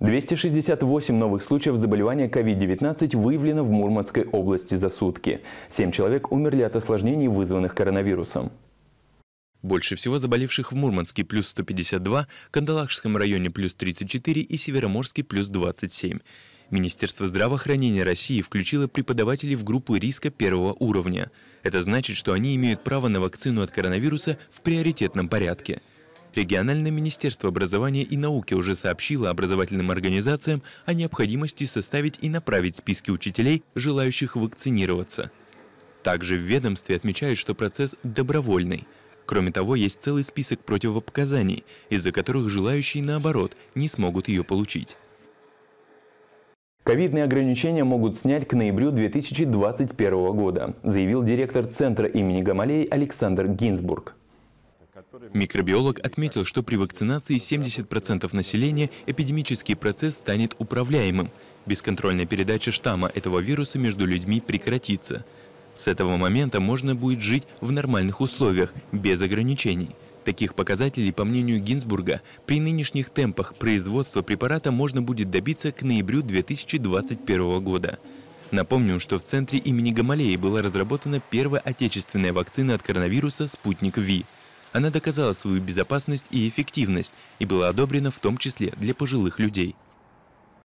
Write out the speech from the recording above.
268 новых случаев заболевания COVID-19 выявлено в Мурманской области за сутки. Семь человек умерли от осложнений, вызванных коронавирусом. Больше всего заболевших в Мурманске плюс 152, Кандалакшском районе плюс 34 и Североморске плюс 27. Министерство здравоохранения России включило преподавателей в группу риска первого уровня. Это значит, что они имеют право на вакцину от коронавируса в приоритетном порядке – Региональное министерство образования и науки уже сообщило образовательным организациям о необходимости составить и направить списки учителей, желающих вакцинироваться. Также в ведомстве отмечают, что процесс добровольный. Кроме того, есть целый список противопоказаний, из-за которых желающие, наоборот, не смогут ее получить. Ковидные ограничения могут снять к ноябрю 2021 года, заявил директор Центра имени Гамалей Александр Гинзбург. Микробиолог отметил, что при вакцинации 70% населения эпидемический процесс станет управляемым. Бесконтрольная передача штамма этого вируса между людьми прекратится. С этого момента можно будет жить в нормальных условиях, без ограничений. Таких показателей, по мнению Гинзбурга, при нынешних темпах производства препарата можно будет добиться к ноябрю 2021 года. Напомним, что в центре имени Гамалеи была разработана первая отечественная вакцина от коронавируса «Спутник Ви» она доказала свою безопасность и эффективность и была одобрена в том числе для пожилых людей.